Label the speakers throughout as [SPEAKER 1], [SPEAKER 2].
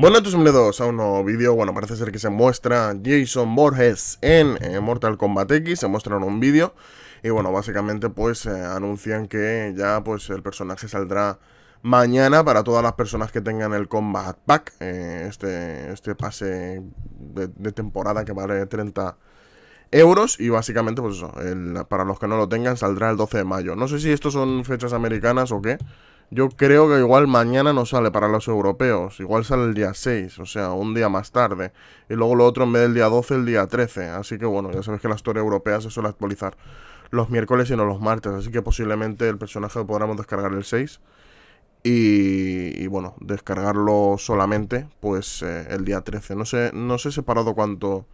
[SPEAKER 1] Bueno, me es a un nuevo vídeo, bueno, parece ser que se muestra Jason Borges en eh, Mortal Kombat X, se muestra en un vídeo y bueno, básicamente pues eh, anuncian que ya pues el personaje saldrá mañana para todas las personas que tengan el Combat Pack, eh, este, este pase de, temporada que vale 30 euros y básicamente pues eso, para los que no lo tengan saldrá el 12 de mayo. No sé si estos son fechas americanas o qué. Yo creo que igual mañana no sale para los europeos, igual sale el día 6, o sea, un día más tarde. Y luego lo otro en vez del día 12, el día 13. Así que bueno, ya sabes que la historia europea se suele actualizar los miércoles y no los martes, así que posiblemente el personaje lo podremos descargar el 6. Y, bueno, descargarlo solamente pues eh, el día 13. No sé, no sé separado cuánto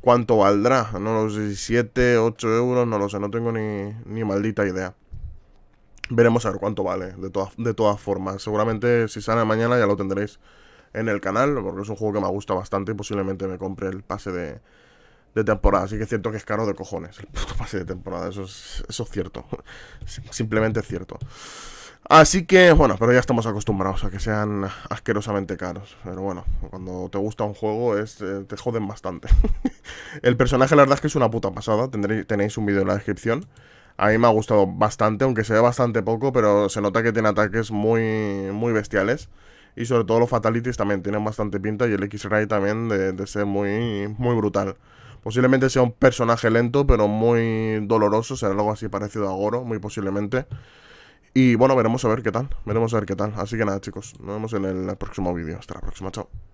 [SPEAKER 1] cuánto valdrá. No lo sé 8 euros, no lo sé, no tengo ni, ni maldita idea. Veremos a ver cuánto vale, de todas, de todas formas. Seguramente si sale mañana ya lo tendréis en el canal, porque es un juego que me gusta bastante y posiblemente me compre el pase de, temporada. Así que es cierto que es caro de cojones el pase de temporada, eso es, eso es cierto. Simplemente es cierto. Así que, bueno, pero ya estamos acostumbrados a que sean asquerosamente caros. Pero bueno, cuando te gusta un juego es, eh, te joden bastante. el personaje, la verdad es que es una puta pasada. tenéis un vídeo en la descripción. A mí me ha gustado bastante, aunque se ve bastante poco, pero se nota que tiene ataques muy, muy bestiales. Y sobre todo los Fatalities también tienen bastante pinta y el X-Ray también de, ser muy, muy brutal. Posiblemente sea un personaje lento, pero muy doloroso, será algo así parecido a Goro, muy posiblemente. Y bueno, veremos a ver qué tal, veremos a ver qué tal. Así que nada chicos, nos vemos en el próximo vídeo. Hasta la próxima, chao.